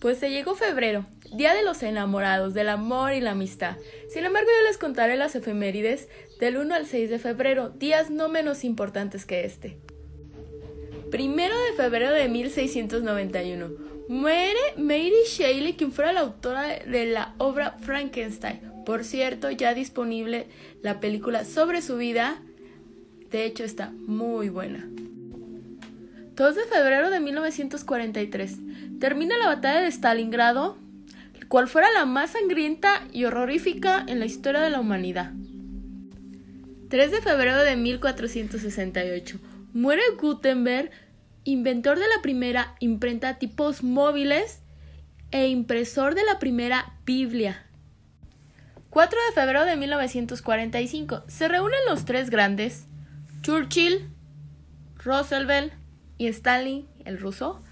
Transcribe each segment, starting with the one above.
Pues se llegó febrero, día de los enamorados, del amor y la amistad. Sin embargo, yo les contaré las efemérides del 1 al 6 de febrero, días no menos importantes que este. Primero de febrero de 1691, muere Mary Shelley, quien fuera la autora de la obra Frankenstein. Por cierto, ya disponible la película sobre su vida. De hecho, está muy buena. 2 de febrero de 1943. Termina la batalla de Stalingrado, cual fuera la más sangrienta y horrorífica en la historia de la humanidad. 3 de febrero de 1468. Muere Gutenberg, inventor de la primera imprenta tipos móviles e impresor de la primera Biblia. 4 de febrero de 1945. Se reúnen los tres grandes, Churchill, Roosevelt y Stalin, el ruso,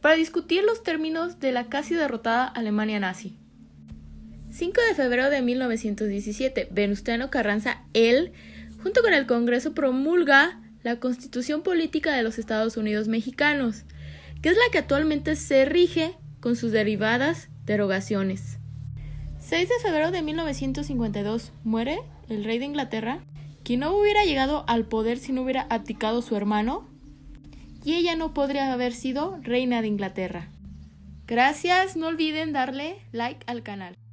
para discutir los términos de la casi derrotada Alemania nazi. 5 de febrero de 1917, Venustiano Carranza, él, junto con el Congreso, promulga la Constitución Política de los Estados Unidos Mexicanos, que es la que actualmente se rige con sus derivadas derogaciones. 6 de febrero de 1952, muere el rey de Inglaterra, quien no hubiera llegado al poder si no hubiera abdicado su hermano, y ella no podría haber sido reina de Inglaterra. Gracias, no olviden darle like al canal.